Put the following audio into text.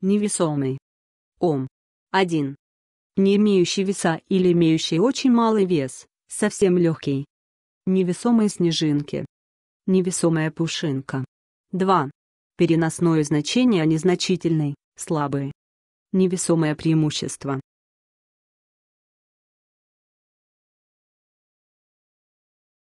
невесомый. Ом. 1. Не имеющий веса или имеющий очень малый вес, совсем легкий. Невесомые снежинки. Невесомая пушинка. 2. Переносное значение незначительный, слабый. Невесомое преимущество.